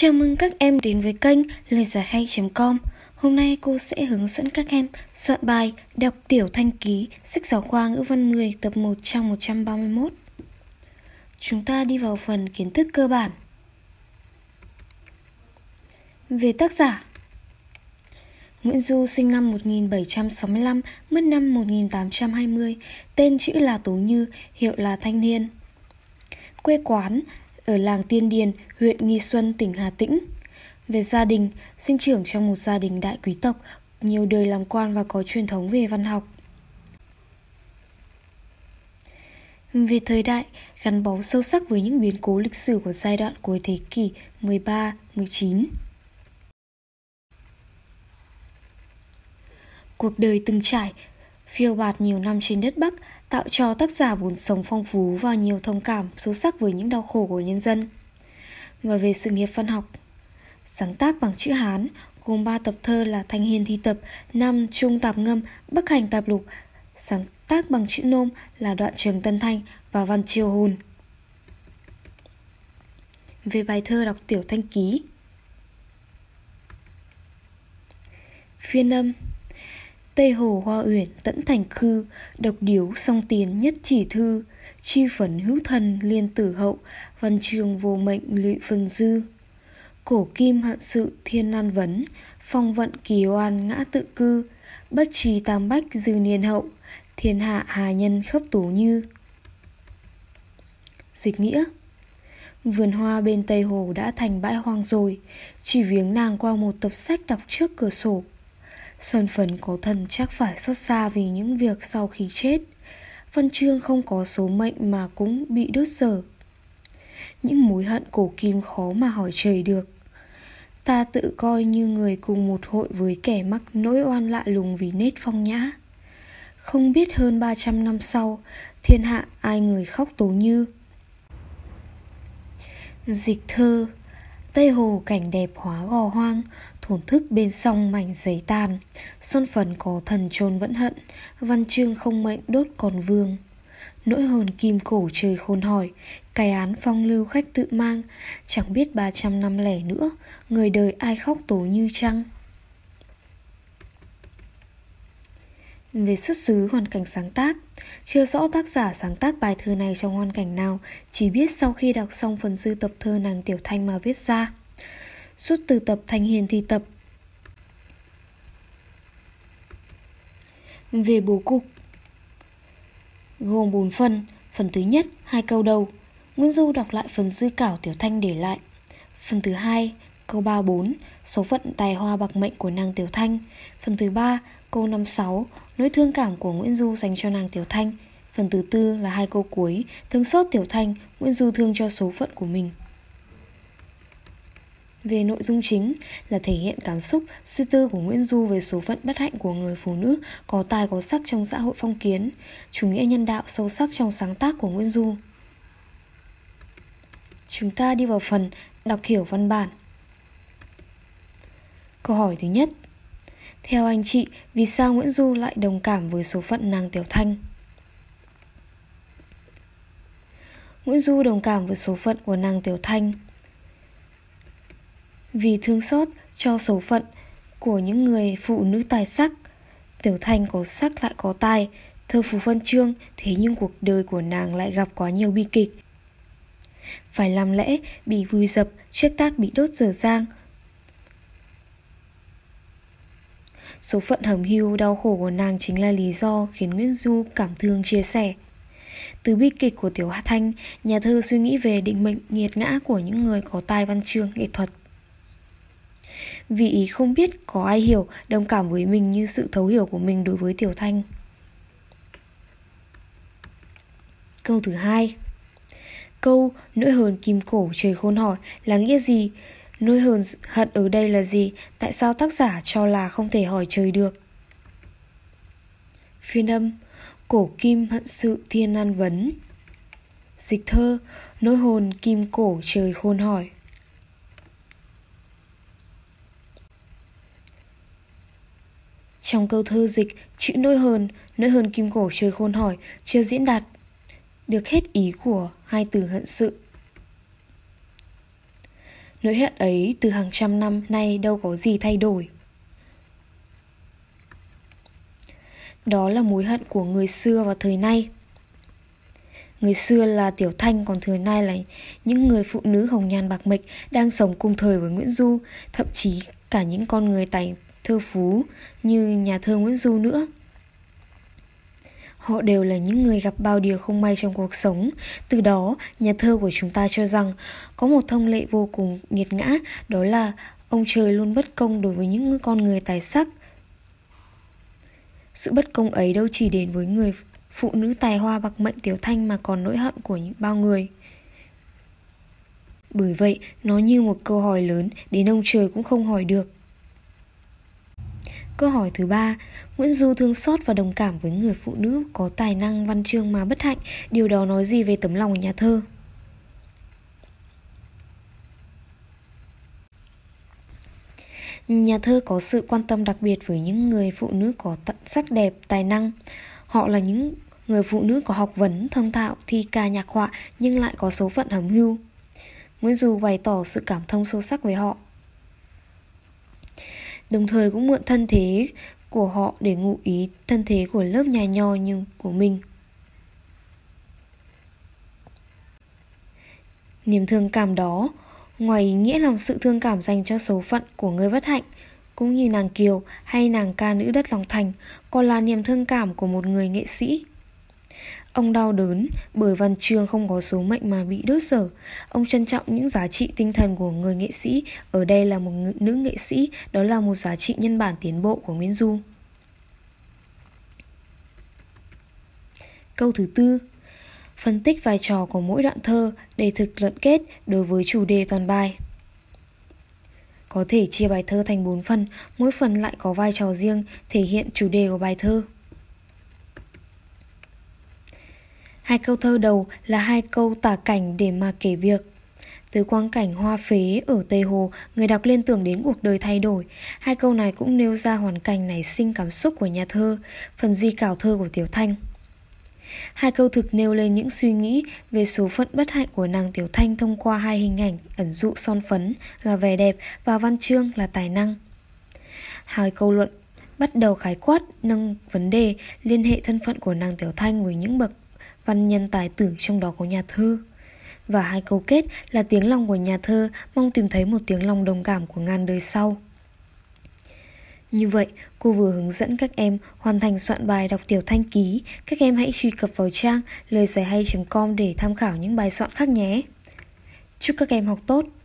Chào mừng các em đến với kênh Lời Giải Hay.com Hôm nay cô sẽ hướng dẫn các em soạn bài Đọc Tiểu Thanh Ký Sách giáo khoa ngữ văn 10 tập 1 trang 131 Chúng ta đi vào phần kiến thức cơ bản Về tác giả Nguyễn Du sinh năm 1765, mất năm 1820, tên chữ là Tố Như, hiệu là Thanh Niên. Quê quán ở làng Tiên Điền, huyện Nghi Xuân, tỉnh Hà Tĩnh. Về gia đình, sinh trưởng trong một gia đình đại quý tộc, nhiều đời làm quan và có truyền thống về văn học. Về thời đại, gắn bó sâu sắc với những biến cố lịch sử của giai đoạn cuối thế kỷ 13-19. Cuộc đời từng trải, phiêu bạt nhiều năm trên đất Bắc tạo cho tác giả vốn sống phong phú và nhiều thông cảm sâu sắc với những đau khổ của nhân dân. Và về sự nghiệp văn học, sáng tác bằng chữ Hán gồm 3 tập thơ là Thanh Hiền Thi Tập, Nam Trung Tạp Ngâm, Bắc Hành Tạp Lục, sáng tác bằng chữ Nôm là Đoạn Trường Tân Thanh và Văn Triều Hồn. Về bài thơ đọc tiểu thanh ký Phiên âm Tây hồ hoa uyển tẫn thành khư, độc điếu song tiến nhất chỉ thư, chi phấn hữu thần liên tử hậu, văn trường vô mệnh lụy phần dư. Cổ kim hạn sự thiên nan vấn, phong vận kỳ oan ngã tự cư, bất trì tam bách dư niên hậu, thiên hạ hà nhân khắp tố như. Dịch nghĩa Vườn hoa bên Tây Hồ đã thành bãi hoang rồi Chỉ viếng nàng qua một tập sách đọc trước cửa sổ Sơn phần có thần chắc phải xót xa vì những việc sau khi chết. Văn Chương không có số mệnh mà cũng bị đốt dở. Những mối hận cổ kim khó mà hỏi trời được. Ta tự coi như người cùng một hội với kẻ mắc nỗi oan lạ lùng vì nết phong nhã. Không biết hơn 300 năm sau, thiên hạ ai người khóc tố như. Dịch thơ Tây Hồ cảnh đẹp hóa gò hoang, thổn thức bên sông mảnh giấy tàn. son phần có thần trôn vẫn hận, văn chương không mệnh đốt còn vương. Nỗi hồn kim cổ trời khôn hỏi, cái án phong lưu khách tự mang, chẳng biết 300 năm lẻ nữa, người đời ai khóc tố như trăng. Về xuất xứ hoàn cảnh sáng tác chưa rõ tác giả sáng tác bài thơ này trong hoàn cảnh nào, chỉ biết sau khi đọc xong phần dư tập thơ nàng Tiểu Thanh mà viết ra. Suốt từ tập Thanh Hiền thi tập Về bố cục Gồm 4 phần, phần thứ nhất hai câu đầu Nguyễn Du đọc lại phần dư cảo Tiểu Thanh để lại Phần thứ hai Câu 34, số phận tài hoa bạc mệnh của nàng Tiểu Thanh. Phần thứ 3, câu 56, nỗi thương cảm của Nguyễn Du dành cho nàng Tiểu Thanh. Phần thứ tư là hai câu cuối, thương xót Tiểu Thanh, Nguyễn Du thương cho số phận của mình. Về nội dung chính là thể hiện cảm xúc, suy tư của Nguyễn Du về số phận bất hạnh của người phụ nữ có tài có sắc trong xã hội phong kiến, chủ nghĩa nhân đạo sâu sắc trong sáng tác của Nguyễn Du. Chúng ta đi vào phần đọc hiểu văn bản. Câu hỏi thứ nhất Theo anh chị, vì sao Nguyễn Du lại đồng cảm với số phận nàng Tiểu Thanh? Nguyễn Du đồng cảm với số phận của nàng Tiểu Thanh Vì thương xót cho số phận của những người phụ nữ tài sắc Tiểu Thanh có sắc lại có tài Thơ phù phân trương Thế nhưng cuộc đời của nàng lại gặp quá nhiều bi kịch Phải làm lẽ bị vùi dập Chiếc tác bị đốt dở dang Số phận hầm hưu đau khổ của nàng chính là lý do khiến Nguyễn Du cảm thương chia sẻ. Từ bi kịch của Tiểu Hà Thanh, nhà thơ suy nghĩ về định mệnh nghiệt ngã của những người có tài văn chương nghệ thuật. Vì ý không biết có ai hiểu, đồng cảm với mình như sự thấu hiểu của mình đối với Tiểu Thanh. Câu thứ hai Câu nỗi hờn kim cổ trời khôn hỏi là nghĩa gì Nỗi hờn hận ở đây là gì? Tại sao tác giả cho là không thể hỏi trời được? Phiên âm Cổ kim hận sự thiên an vấn Dịch thơ Nỗi hồn kim cổ trời khôn hỏi Trong câu thơ dịch, chữ nỗi hờn, nỗi hờn kim cổ trời khôn hỏi chưa diễn đạt được hết ý của hai từ hận sự. Nỗi hận ấy từ hàng trăm năm nay đâu có gì thay đổi Đó là mối hận của người xưa và thời nay Người xưa là Tiểu Thanh còn thời nay là những người phụ nữ hồng nhan bạc mệnh đang sống cùng thời với Nguyễn Du, thậm chí cả những con người tài thơ phú như nhà thơ Nguyễn Du nữa. Họ đều là những người gặp bao điều không may trong cuộc sống. Từ đó, nhà thơ của chúng ta cho rằng có một thông lệ vô cùng nghiệt ngã, đó là ông trời luôn bất công đối với những con người tài sắc. Sự bất công ấy đâu chỉ đến với người phụ nữ tài hoa bạc mệnh tiểu thanh mà còn nỗi hận của những bao người. Bởi vậy, nó như một câu hỏi lớn đến ông trời cũng không hỏi được. Câu hỏi thứ ba, Nguyễn Du thương xót và đồng cảm với người phụ nữ có tài năng văn chương mà bất hạnh, điều đó nói gì về tấm lòng nhà thơ? Nhà thơ có sự quan tâm đặc biệt với những người phụ nữ có sắc đẹp, tài năng. Họ là những người phụ nữ có học vấn, thông thạo, thi ca nhạc họa nhưng lại có số phận hầm hưu. Nguyễn Du bày tỏ sự cảm thông sâu sắc với họ, Đồng thời cũng mượn thân thế của họ để ngụ ý thân thế của lớp nhà nho như của mình Niềm thương cảm đó Ngoài ý nghĩa lòng sự thương cảm dành cho số phận của người bất hạnh Cũng như nàng Kiều hay nàng ca nữ đất lòng thành Còn là niềm thương cảm của một người nghệ sĩ Ông đau đớn bởi văn chương không có số mệnh mà bị đốt sở. Ông trân trọng những giá trị tinh thần của người nghệ sĩ, ở đây là một nữ nghệ sĩ, đó là một giá trị nhân bản tiến bộ của Nguyễn Du. Câu thứ tư Phân tích vai trò của mỗi đoạn thơ để thực luận kết đối với chủ đề toàn bài. Có thể chia bài thơ thành 4 phần, mỗi phần lại có vai trò riêng thể hiện chủ đề của bài thơ. Hai câu thơ đầu là hai câu tả cảnh để mà kể việc. Từ quang cảnh hoa phế ở Tây Hồ, người đọc liên tưởng đến cuộc đời thay đổi. Hai câu này cũng nêu ra hoàn cảnh nảy sinh cảm xúc của nhà thơ, phần di cảo thơ của Tiểu Thanh. Hai câu thực nêu lên những suy nghĩ về số phận bất hạnh của nàng Tiểu Thanh thông qua hai hình ảnh ẩn dụ son phấn là vẻ đẹp và văn chương là tài năng. Hai câu luận bắt đầu khái quát nâng vấn đề liên hệ thân phận của nàng Tiểu Thanh với những bậc văn nhân tài tử trong đó có nhà thơ. Và hai câu kết là tiếng lòng của nhà thơ mong tìm thấy một tiếng lòng đồng cảm của ngàn đời sau. Như vậy, cô vừa hướng dẫn các em hoàn thành soạn bài đọc tiểu thanh ký, các em hãy truy cập vào trang lời giải hay.com để tham khảo những bài soạn khác nhé. Chúc các em học tốt!